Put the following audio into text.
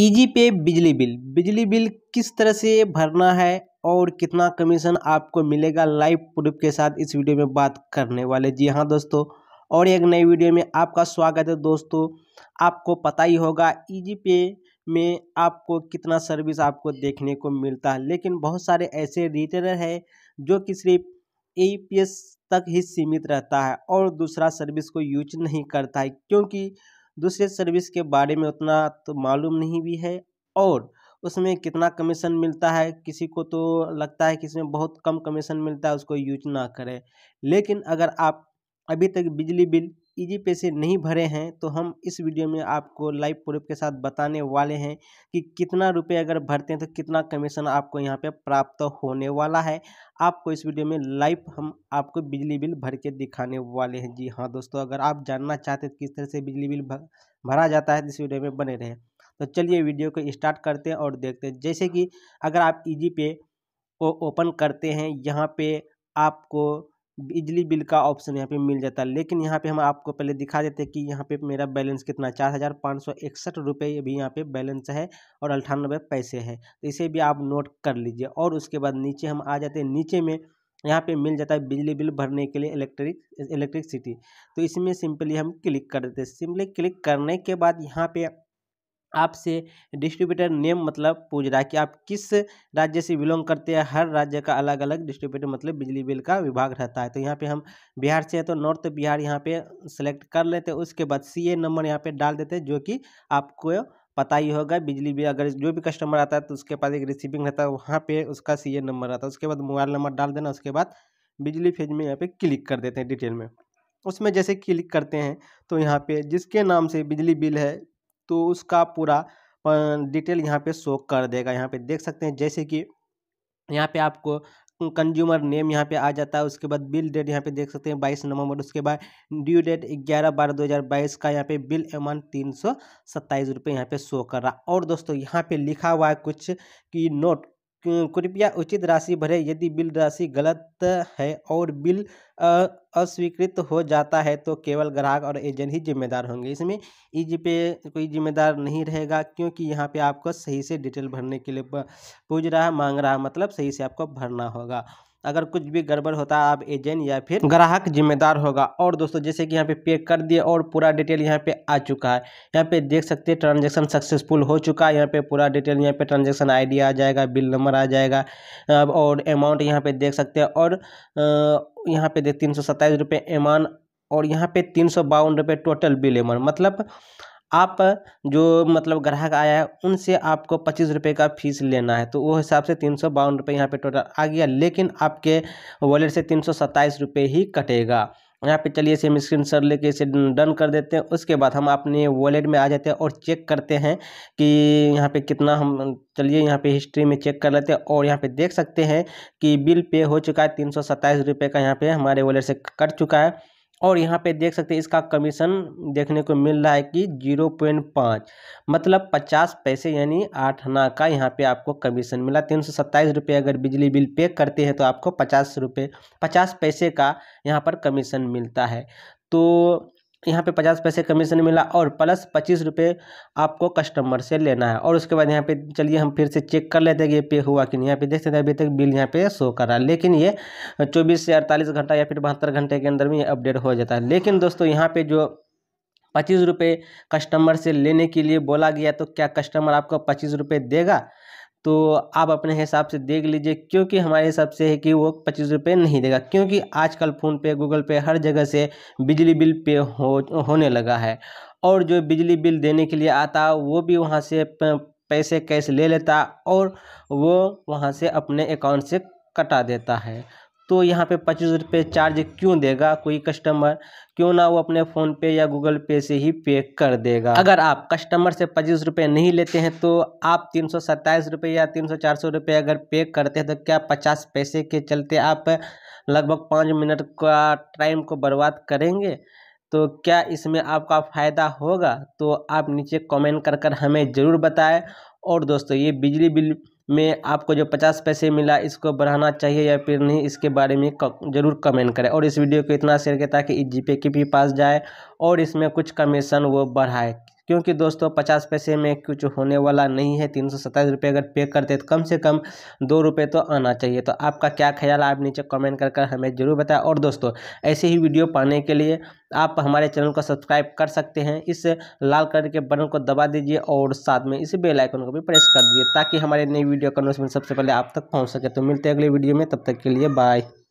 easy पे बिजली bill बिजली बिल किस तरह से भरना है और कितना कमीशन आपको मिलेगा लाइव प्रूफ के साथ इस वीडियो में बात करने वाले जी हाँ दोस्तों और एक नए वीडियो में आपका स्वागत है दोस्तों आपको पता ही होगा ईजी पे में आपको कितना सर्विस आपको देखने को मिलता है लेकिन बहुत सारे ऐसे रिटेलर है जो कि सिर्फ ए तक ही सीमित रहता है और दूसरा सर्विस को यूज नहीं करता है क्योंकि दूसरे सर्विस के बारे में उतना तो मालूम नहीं भी है और उसमें कितना कमीशन मिलता है किसी को तो लगता है कि इसमें बहुत कम कमीशन मिलता है उसको यूज ना करें लेकिन अगर आप अभी तक बिजली बिल ईजी पे से नहीं भरे हैं तो हम इस वीडियो में आपको लाइव प्रूफ के साथ बताने वाले हैं कि कितना रुपए अगर भरते हैं तो कितना कमीशन आपको यहाँ पे प्राप्त होने वाला है आपको इस वीडियो में लाइव हम आपको बिजली बिल भर के दिखाने वाले हैं जी हाँ दोस्तों अगर आप जानना चाहते हैं किस तरह से बिजली बिल भरा जाता है तो इस वीडियो में बने रहें तो चलिए वीडियो को स्टार्ट करते हैं और देखते हैं जैसे कि अगर आप ईजी पे को ओपन करते हैं यहाँ पे आपको बिजली बिल का ऑप्शन यहाँ पे मिल जाता है लेकिन यहाँ पे हम आपको पहले दिखा देते हैं कि यहाँ पे मेरा बैलेंस कितना चार हज़ार पाँच सौ इकसठ रुपये भी यहाँ पे बैलेंस है और अट्ठानबे पैसे है तो इसे भी आप नोट कर लीजिए और उसके बाद नीचे हम आ जाते हैं नीचे में यहाँ पे मिल जाता है बिजली बिल भरने के लिए इलेक्ट्रिक इलेक्ट्रिकसिटी तो इसमें सिंपली हम क्लिक कर देते हैं सिंपली क्लिक करने के बाद यहाँ पे आपसे डिस्ट्रीब्यूटर नेम मतलब पूछ रहा है कि आप किस राज्य से बिलोंग करते हैं हर राज्य का अलग अलग डिस्ट्रीब्यूटर मतलब बिजली बिल का विभाग रहता है तो यहाँ पे हम बिहार से हैं तो नॉर्थ बिहार यहाँ पे सेलेक्ट कर लेते हैं उसके बाद सीए नंबर यहाँ पे डाल देते हैं जो कि आपको पता ही होगा बिजली बिल अगर जो भी कस्टमर आता है तो उसके पास एक रिसीविंग रहता है वहाँ पर उसका सी नंबर रहता है उसके बाद मोबाइल नंबर डाल देना उसके बाद बिजली फेज में यहाँ पर क्लिक कर देते हैं डिटेल में उसमें जैसे क्लिक करते हैं तो यहाँ पे जिसके नाम से बिजली बिल है तो उसका पूरा डिटेल यहाँ पे शो कर देगा यहाँ पे देख सकते हैं जैसे कि यहाँ पे आपको कंज्यूमर नेम यहाँ पे आ जाता है उसके बाद बिल डेट यहाँ पे देख सकते हैं बाईस नवंबर उसके बाद ड्यू डेट ग्यारह बारह दो हज़ार बाईस का यहाँ पे बिल अमाउंट तीन सौ सत्ताईस रुपये यहाँ पे शो कर रहा और दोस्तों यहाँ पे लिखा हुआ है कुछ कि नोट कृपया उचित राशि भरें यदि बिल राशि गलत है और बिल अस्वीकृत हो जाता है तो केवल ग्राहक और एजेंट ही जिम्मेदार होंगे इसमें ई जी पे कोई जिम्मेदार नहीं रहेगा क्योंकि यहाँ पे आपको सही से डिटेल भरने के लिए पूछ रहा है मांग रहा है मतलब सही से आपको भरना होगा अगर कुछ भी गड़बड़ होता है आप एजेंट या फिर ग्राहक जिम्मेदार होगा और दोस्तों जैसे कि यहाँ पे पे कर दिए और पूरा डिटेल यहाँ पे आ चुका है यहाँ पे देख सकते हैं ट्रांजेक्शन सक्सेसफुल हो चुका है यहाँ पे पूरा डिटेल यहाँ पे ट्रांजेक्शन आई आ जाएगा बिल नंबर आ जाएगा और अमाउंट यहाँ पे देख सकते हैं और यहाँ पे तीन सौ सत्ताईस रुपये अमाउंट और यहाँ पे तीन सौ बावन रुपये टोटल बिल अमाउंट मतलब आप जो मतलब ग्राहक आया है उनसे आपको पच्चीस रुपये का फीस लेना है तो वो हिसाब से तीन सौ बावन रुपये यहाँ पर टोटल आ गया लेकिन आपके वॉलेट से तीन सौ सत्ताईस रुपये ही कटेगा यहाँ पे चलिए इसे हम स्क्रीन शॉट लेके इसे डन कर देते हैं उसके बाद हम अपने वॉलेट में आ जाते हैं और चेक करते हैं कि यहाँ पे कितना हम चलिए यहाँ पे हिस्ट्री में चेक कर लेते हैं और यहाँ पे देख सकते हैं कि बिल पे हो चुका है तीन सौ सत्ताईस रुपये का यहाँ पे हमारे वॉलेट से कट चुका है और यहाँ पे देख सकते हैं इसका कमीशन देखने को मिल रहा है कि जीरो पॉइंट पाँच मतलब पचास पैसे यानी आठ आना का यहाँ पे आपको कमीशन मिला तीन सौ सत्ताईस रुपये अगर बिजली बिल पे करते हैं तो आपको पचास रुपये पचास पैसे का यहाँ पर कमीशन मिलता है तो यहाँ पे पचास पैसे कमीशन मिला और प्लस पच्चीस रुपये आपको कस्टमर से लेना है और उसके बाद यहाँ पे चलिए हम फिर से चेक कर लेते हैं कि ये पे हुआ कि नहीं यहाँ पे देख सकते हैं अभी तक बिल यहाँ पे शो कर रहा है लेकिन ये चौबीस से अड़तालीस घंटा या फिर बहत्तर घंटे के अंदर में ये अपडेट हो जाता है लेकिन दोस्तों यहाँ पर जो पच्चीस रुपये कस्टमर से लेने के लिए बोला गया तो क्या कस्टमर आपको पच्चीस रुपये देगा तो आप अपने हिसाब से देख लीजिए क्योंकि हमारे हिसाब से है कि वो पच्चीस रुपये नहीं देगा क्योंकि आजकल फ़ोनपे गूगल पे हर जगह से बिजली बिल पे हो होने लगा है और जो बिजली बिल देने के लिए आता वो भी वहाँ से पैसे कैश ले लेता और वो वहाँ से अपने अकाउंट से कटा देता है तो यहाँ पे पच्चीस रुपये चार्ज क्यों देगा कोई कस्टमर क्यों ना वो अपने फ़ोन पे या गूगल पे से ही पे कर देगा अगर आप कस्टमर से पच्चीस रुपये नहीं लेते हैं तो आप तीन सौ सत्ताईस रुपये या तीन सौ चार सौ रुपये अगर पे करते हैं तो क्या पचास पैसे के चलते आप लगभग पाँच मिनट का टाइम को बर्बाद करेंगे तो क्या इसमें आपका फ़ायदा होगा तो आप नीचे कॉमेंट कर कर हमें ज़रूर बताएँ और दोस्तों ये बिजली बिल में आपको जो पचास पैसे मिला इसको बढ़ाना चाहिए या फिर नहीं इसके बारे में ज़रूर कमेंट करें और इस वीडियो को इतना शेयर करें ताकि इस जीपे के भी पास जाए और इसमें कुछ कमीशन वो बढ़ाए क्योंकि दोस्तों पचास पैसे में कुछ होने वाला नहीं है तीन सौ सत्ताईस रुपये अगर पे करते तो कम से कम दो रुपये तो आना चाहिए तो आपका क्या ख्याल है आप नीचे कमेंट कर कर हमें ज़रूर बताएं और दोस्तों ऐसे ही वीडियो पाने के लिए आप हमारे चैनल को सब्सक्राइब कर सकते हैं इस लाल कलर के बटन को दबा दीजिए और साथ में इस बेल आइकन को भी प्रेस कर दीजिए ताकि हमारे नई वीडियो का नोटिफिकेशन सबसे पहले आप तक पहुँच सके तो मिलते हैं अगले वीडियो में तब तक के लिए बाय